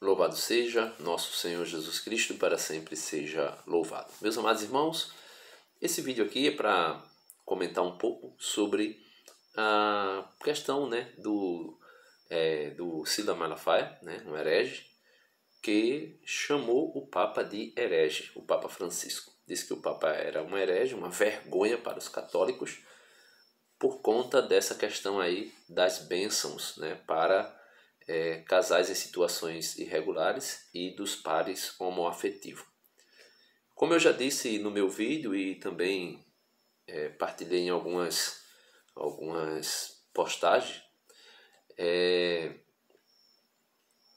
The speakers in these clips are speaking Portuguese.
Louvado seja nosso Senhor Jesus Cristo, para sempre seja louvado. Meus amados irmãos, esse vídeo aqui é para comentar um pouco sobre a questão né, do, é, do Sila Malafaia, né, um herege, que chamou o Papa de herege, o Papa Francisco. Disse que o Papa era um herege, uma vergonha para os católicos, por conta dessa questão aí das bênçãos né, para é, casais em situações irregulares e dos pares homoafetivos. Como eu já disse no meu vídeo e também é, partilhei em algumas, algumas postagens, é,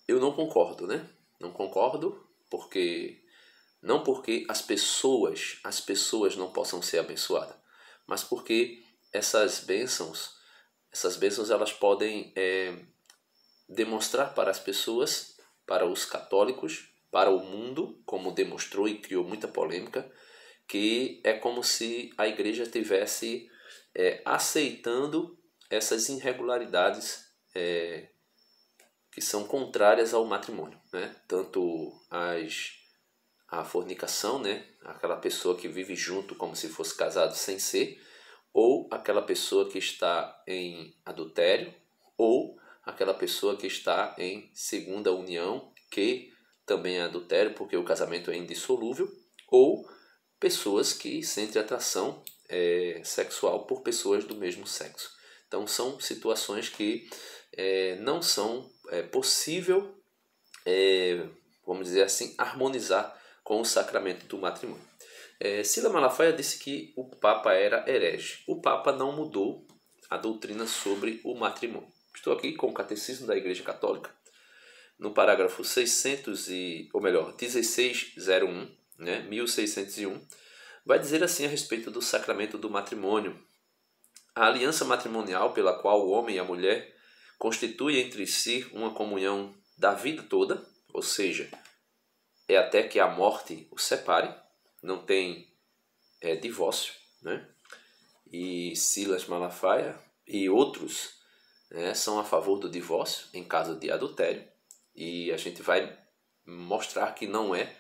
eu não concordo, né? Não concordo porque não porque as pessoas as pessoas não possam ser abençoadas, mas porque essas bênçãos essas bênçãos elas podem é, demonstrar para as pessoas, para os católicos, para o mundo, como demonstrou e criou muita polêmica, que é como se a igreja tivesse é, aceitando essas irregularidades é, que são contrárias ao matrimônio, né? Tanto as a fornicação, né? Aquela pessoa que vive junto como se fosse casado sem ser, ou aquela pessoa que está em adultério, ou aquela pessoa que está em segunda união, que também é adultério, porque o casamento é indissolúvel, ou pessoas que sentem atração é, sexual por pessoas do mesmo sexo. Então, são situações que é, não são é, possível, é, vamos dizer assim, harmonizar com o sacramento do matrimônio. É, Sila Malafaia disse que o Papa era herege. O Papa não mudou a doutrina sobre o matrimônio. Estou aqui com o Catecismo da Igreja Católica, no parágrafo 600 e, ou melhor, 1601, né, 1601, vai dizer assim a respeito do sacramento do matrimônio. A aliança matrimonial pela qual o homem e a mulher constituem entre si uma comunhão da vida toda, ou seja, é até que a morte o separe, não tem é, divórcio, né? E Silas Malafaia e outros né, são a favor do divórcio em caso de adultério e a gente vai mostrar que não é,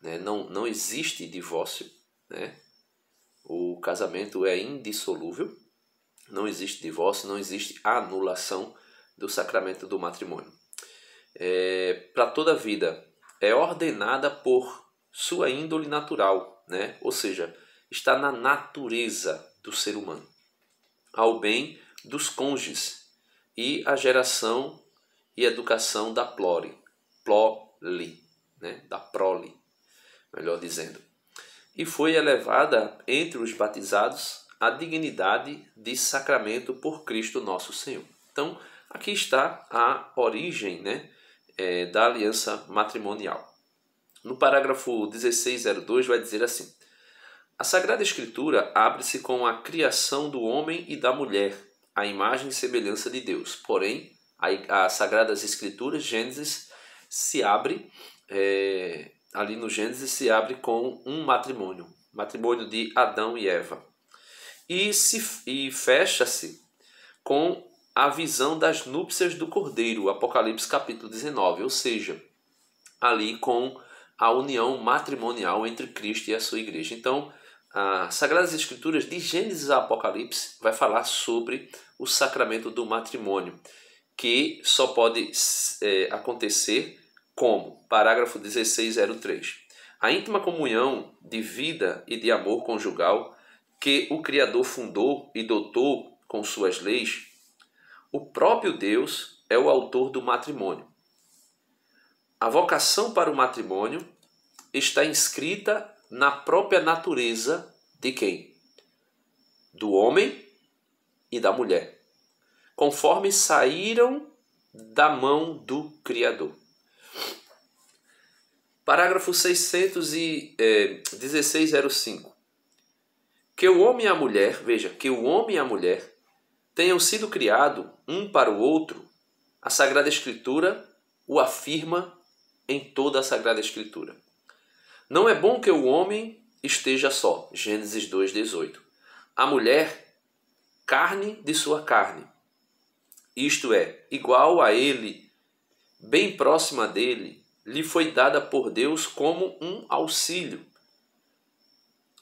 né, não, não existe divórcio, né, o casamento é indissolúvel, não existe divórcio, não existe anulação do sacramento do matrimônio. É, Para toda a vida, é ordenada por sua índole natural, né? ou seja, está na natureza do ser humano, ao bem dos cônjuges, e a geração e educação da plore Ploli, né? da Proli, melhor dizendo. E foi elevada entre os batizados a dignidade de sacramento por Cristo nosso Senhor. Então, aqui está a origem né, é, da aliança matrimonial. No parágrafo 1602 vai dizer assim: A Sagrada Escritura abre-se com a criação do homem e da mulher a imagem e semelhança de Deus. Porém, as Sagradas Escrituras, Gênesis, se abre, é, ali no Gênesis, se abre com um matrimônio matrimônio de Adão e Eva. E, se, e fecha-se com a visão das núpcias do Cordeiro, Apocalipse capítulo 19, ou seja, ali com a união matrimonial entre Cristo e a sua igreja. Então, as Sagradas Escrituras, de Gênesis a Apocalipse, vai falar sobre o sacramento do matrimônio, que só pode é, acontecer como? Parágrafo 1603. A íntima comunhão de vida e de amor conjugal que o Criador fundou e dotou com suas leis, o próprio Deus é o autor do matrimônio. A vocação para o matrimônio está inscrita na própria natureza de quem? Do homem e da mulher, conforme saíram da mão do Criador. Parágrafo 616.05. É, que o homem e a mulher, veja, que o homem e a mulher tenham sido criados um para o outro, a Sagrada Escritura o afirma em toda a Sagrada Escritura. Não é bom que o homem esteja só. Gênesis 2:18. A mulher carne de sua carne. Isto é, igual a ele, bem próxima dele, lhe foi dada por Deus como um auxílio,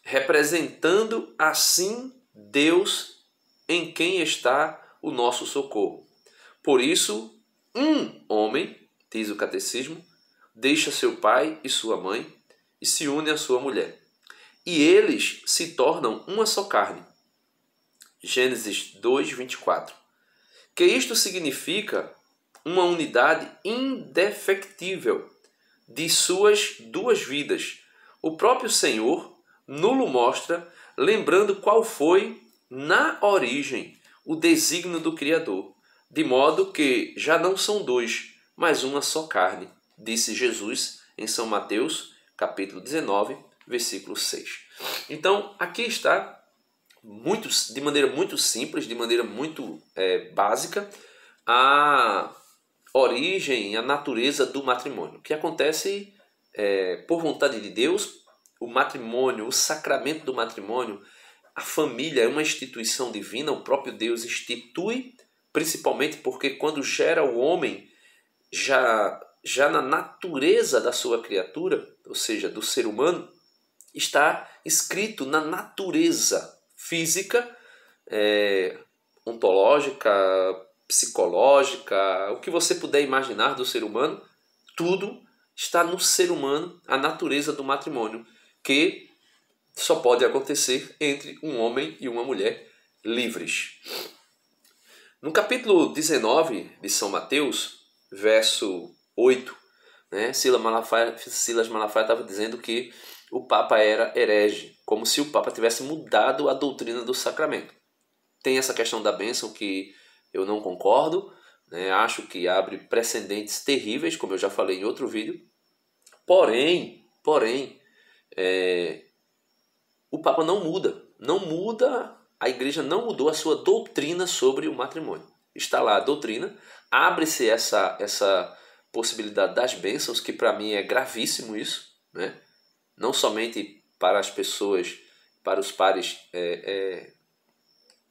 representando assim Deus em quem está o nosso socorro. Por isso, um homem, diz o catecismo, deixa seu pai e sua mãe e se une à sua mulher. E eles se tornam uma só carne. Gênesis 2, 24. Que isto significa uma unidade indefectível de suas duas vidas. O próprio Senhor nulo mostra, lembrando qual foi, na origem, o designo do Criador, de modo que já não são dois, mas uma só carne, disse Jesus em São Mateus capítulo 19, versículo 6. Então, aqui está, muito, de maneira muito simples, de maneira muito é, básica, a origem, a natureza do matrimônio, que acontece é, por vontade de Deus, o matrimônio, o sacramento do matrimônio, a família é uma instituição divina, o próprio Deus institui, principalmente porque quando gera o homem, já já na natureza da sua criatura, ou seja, do ser humano, está escrito na natureza física, é, ontológica, psicológica, o que você puder imaginar do ser humano, tudo está no ser humano, a natureza do matrimônio, que só pode acontecer entre um homem e uma mulher livres. No capítulo 19 de São Mateus, verso 8, né? Silas Malafaia estava dizendo que o Papa era herege, como se o Papa tivesse mudado a doutrina do sacramento. Tem essa questão da bênção que eu não concordo, né? acho que abre precedentes terríveis, como eu já falei em outro vídeo. Porém, porém, é, o Papa não muda, não muda, a Igreja não mudou a sua doutrina sobre o matrimônio. Está lá a doutrina, abre-se essa, essa possibilidade das bênçãos, que para mim é gravíssimo isso, né? não somente para as pessoas, para os pares é, é,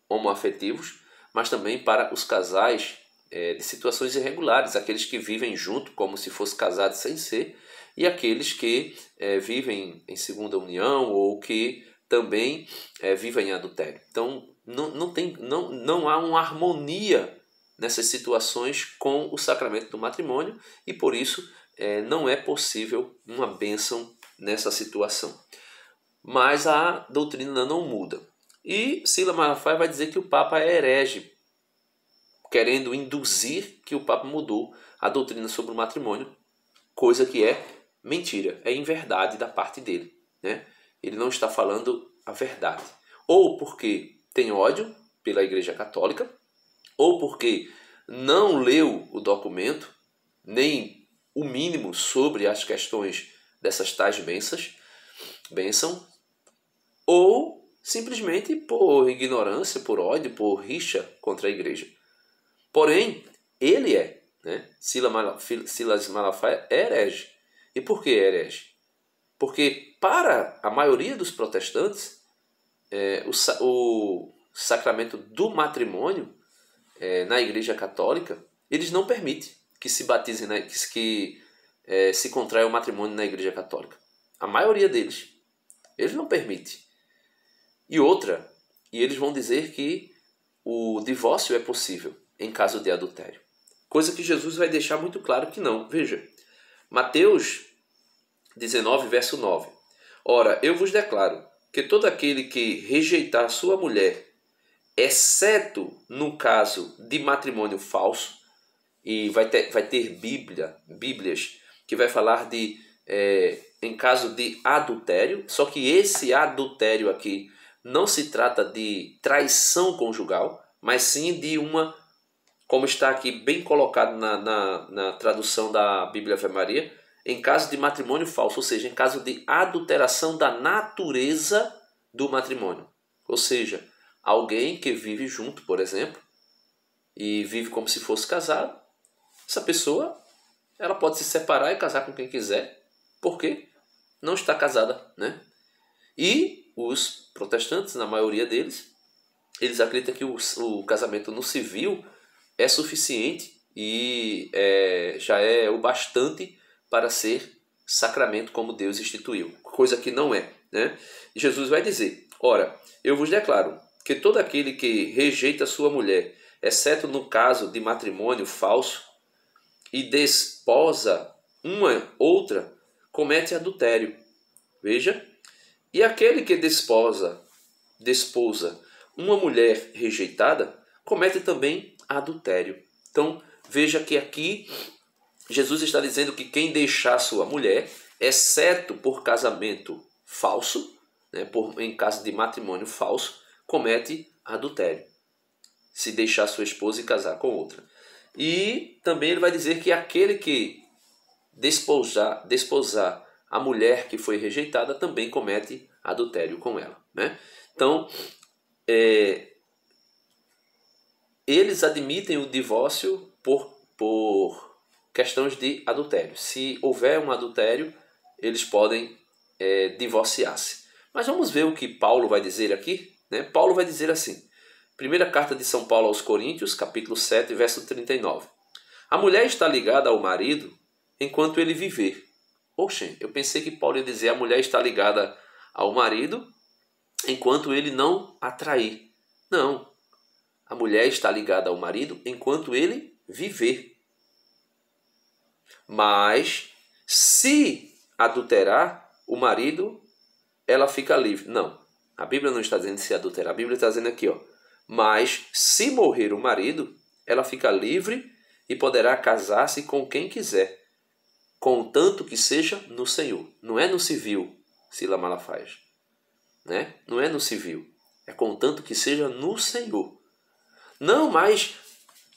homoafetivos, mas também para os casais é, de situações irregulares, aqueles que vivem junto como se fosse casado sem ser, e aqueles que é, vivem em segunda união ou que também é, vivem em adultério. Então não, não, tem, não, não há uma harmonia nessas situações com o sacramento do matrimônio e por isso é, não é possível uma bênção nessa situação. Mas a doutrina não muda. E Sila Malafaia vai dizer que o Papa é herege, querendo induzir que o Papa mudou a doutrina sobre o matrimônio, coisa que é mentira, é inverdade da parte dele. Né? Ele não está falando a verdade. Ou porque tem ódio pela Igreja Católica, ou porque não leu o documento, nem o mínimo sobre as questões dessas tais bênçãos, bênção, ou simplesmente por ignorância, por ódio, por rixa contra a igreja. Porém, ele é, né? Silas Malafaia é herege. E por que é herege? Porque para a maioria dos protestantes, é, o, o sacramento do matrimônio é, na Igreja Católica, eles não permitem que se batizem, né, que, que é, se contraia o um matrimônio na Igreja Católica. A maioria deles. Eles não permitem. E outra, e eles vão dizer que o divórcio é possível em caso de adultério. Coisa que Jesus vai deixar muito claro que não. Veja, Mateus 19, verso 9. Ora, eu vos declaro que todo aquele que rejeitar sua mulher exceto no caso de matrimônio falso, e vai ter, vai ter Bíblia, Bíblias, que vai falar de é, em caso de adultério, só que esse adultério aqui não se trata de traição conjugal, mas sim de uma, como está aqui bem colocado na, na, na tradução da Bíblia Ave Maria, em caso de matrimônio falso, ou seja, em caso de adulteração da natureza do matrimônio. Ou seja, Alguém que vive junto, por exemplo, e vive como se fosse casado, essa pessoa ela pode se separar e casar com quem quiser, porque não está casada, né? E os protestantes, na maioria deles, eles acreditam que o, o casamento no civil é suficiente e é, já é o bastante para ser sacramento como Deus instituiu, coisa que não é. Né? Jesus vai dizer: Ora, eu vos declaro que todo aquele que rejeita sua mulher, exceto no caso de matrimônio falso, e desposa uma outra, comete adultério. Veja, e aquele que desposa, desposa uma mulher rejeitada, comete também adultério. Então, veja que aqui Jesus está dizendo que quem deixar sua mulher, exceto por casamento falso, né, por, em caso de matrimônio falso, comete adultério, se deixar sua esposa e casar com outra. E também ele vai dizer que aquele que desposar desposar a mulher que foi rejeitada também comete adultério com ela. Né? Então, é, eles admitem o divórcio por, por questões de adultério. Se houver um adultério, eles podem é, divorciar-se. Mas vamos ver o que Paulo vai dizer aqui né? Paulo vai dizer assim, primeira carta de São Paulo aos Coríntios, capítulo 7, verso 39. A mulher está ligada ao marido enquanto ele viver. Oxê, eu pensei que Paulo ia dizer a mulher está ligada ao marido enquanto ele não atrair. Não. A mulher está ligada ao marido enquanto ele viver. Mas se adulterar o marido, ela fica livre. Não. A Bíblia não está dizendo se adulterar, a Bíblia está dizendo aqui, ó. Mas se morrer o marido, ela fica livre e poderá casar-se com quem quiser, contanto que seja no Senhor. Não é no civil, Sila Malafaia. Né? Não é no civil. É contanto que seja no Senhor. Não, mas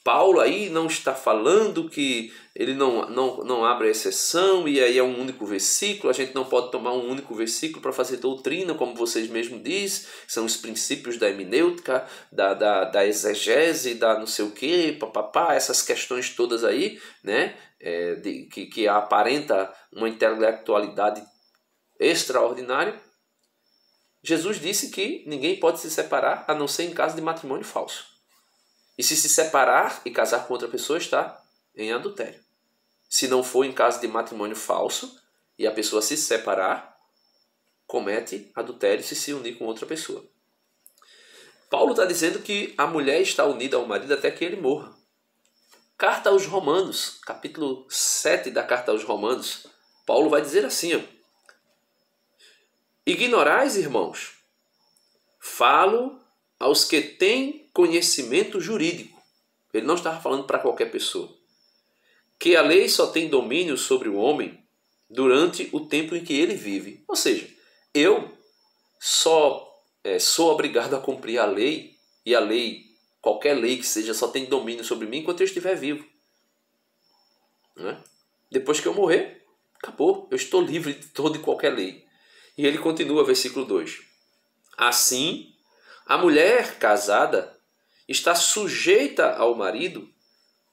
Paulo aí não está falando que ele não, não, não abre exceção e aí é um único versículo, a gente não pode tomar um único versículo para fazer doutrina, como vocês mesmos dizem, são os princípios da hermenêutica, da, da, da exegese, da não sei o que, papapá, essas questões todas aí, né, é, de, que, que aparenta uma intelectualidade extraordinária. Jesus disse que ninguém pode se separar a não ser em caso de matrimônio falso. E se se separar e casar com outra pessoa, está em adultério. Se não for em caso de matrimônio falso e a pessoa se separar, comete adultério se se unir com outra pessoa. Paulo está dizendo que a mulher está unida ao marido até que ele morra. Carta aos Romanos, capítulo 7 da Carta aos Romanos, Paulo vai dizer assim: ó, Ignorais, irmãos, falo aos que têm conhecimento jurídico. Ele não estava falando para qualquer pessoa. Que a lei só tem domínio sobre o homem durante o tempo em que ele vive. Ou seja, eu só é, sou obrigado a cumprir a lei, e a lei, qualquer lei que seja, só tem domínio sobre mim enquanto eu estiver vivo. Né? Depois que eu morrer, acabou. Eu estou livre de toda e qualquer lei. E ele continua, versículo 2. Assim, a mulher casada está sujeita ao marido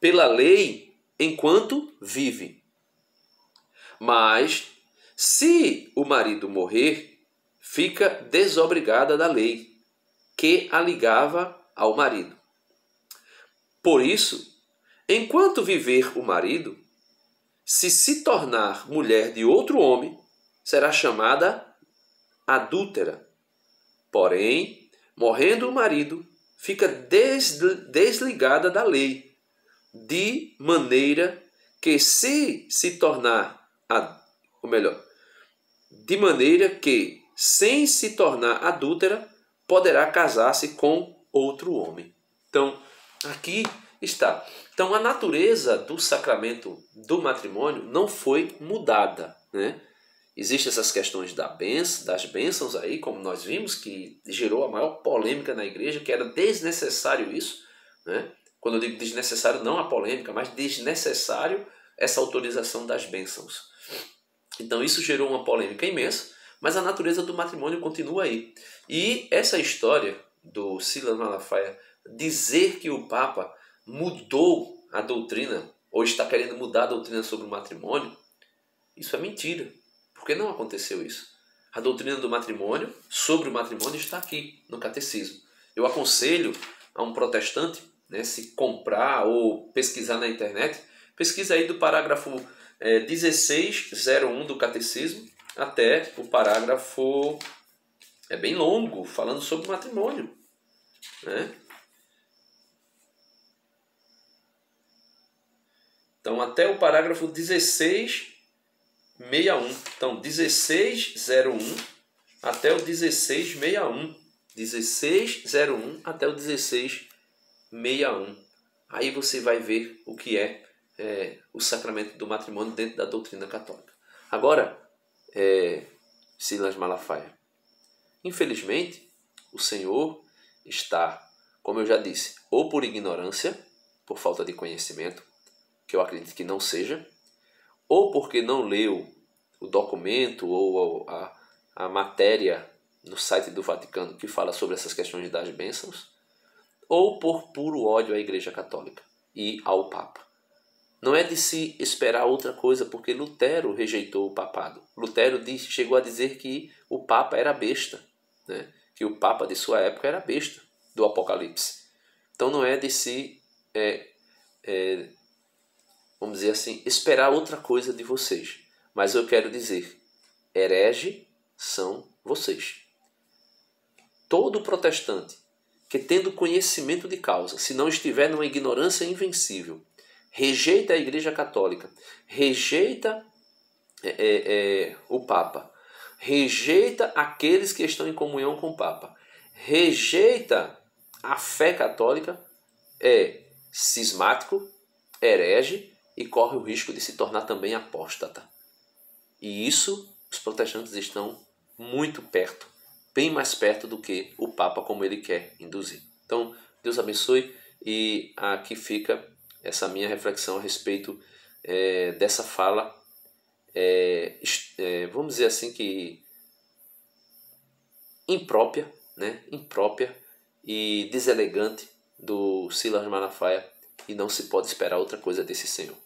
pela lei enquanto vive. Mas, se o marido morrer, fica desobrigada da lei que a ligava ao marido. Por isso, enquanto viver o marido, se se tornar mulher de outro homem, será chamada adúltera. Porém, morrendo o marido, fica desligada da lei, de maneira que se se tornar, ou melhor, de maneira que sem se tornar adúltera, poderá casar-se com outro homem. Então, aqui está. Então, a natureza do sacramento do matrimônio não foi mudada, né? Existem essas questões da benção, das bênçãos aí, como nós vimos, que gerou a maior polêmica na igreja, que era desnecessário isso. Né? Quando eu digo desnecessário, não a polêmica, mas desnecessário essa autorização das bênçãos. Então isso gerou uma polêmica imensa, mas a natureza do matrimônio continua aí. E essa história do Silas Malafaia dizer que o Papa mudou a doutrina, ou está querendo mudar a doutrina sobre o matrimônio, isso é mentira. Porque não aconteceu isso. A doutrina do matrimônio, sobre o matrimônio, está aqui no catecismo. Eu aconselho a um protestante né, se comprar ou pesquisar na internet, pesquisa aí do parágrafo é, 1601 do catecismo até o parágrafo é bem longo, falando sobre matrimônio. Né? Então, até o parágrafo 16 61. Então, 1601 até o 1661. 1601 até o 1661. Aí você vai ver o que é, é o sacramento do matrimônio dentro da doutrina católica. Agora, é, Silas Malafaia, infelizmente, o Senhor está, como eu já disse, ou por ignorância, por falta de conhecimento, que eu acredito que não seja, ou porque não leu o documento ou a, a matéria no site do Vaticano que fala sobre essas questões das bênçãos, ou por puro ódio à Igreja Católica e ao Papa. Não é de se esperar outra coisa, porque Lutero rejeitou o papado. Lutero chegou a dizer que o Papa era besta, né? que o Papa de sua época era besta do Apocalipse. Então não é de se é, é, vamos dizer assim, esperar outra coisa de vocês. Mas eu quero dizer, herege são vocês. Todo protestante que, tendo conhecimento de causa, se não estiver numa ignorância invencível, rejeita a Igreja Católica, rejeita é, é, é o Papa, rejeita aqueles que estão em comunhão com o Papa, rejeita a fé católica, é cismático, herege e corre o risco de se tornar também apóstata. E isso os protestantes estão muito perto, bem mais perto do que o Papa como ele quer induzir. Então, Deus abençoe e aqui fica essa minha reflexão a respeito é, dessa fala, é, é, vamos dizer assim que imprópria, né? imprópria e deselegante do Silas Malafaia e não se pode esperar outra coisa desse senhor.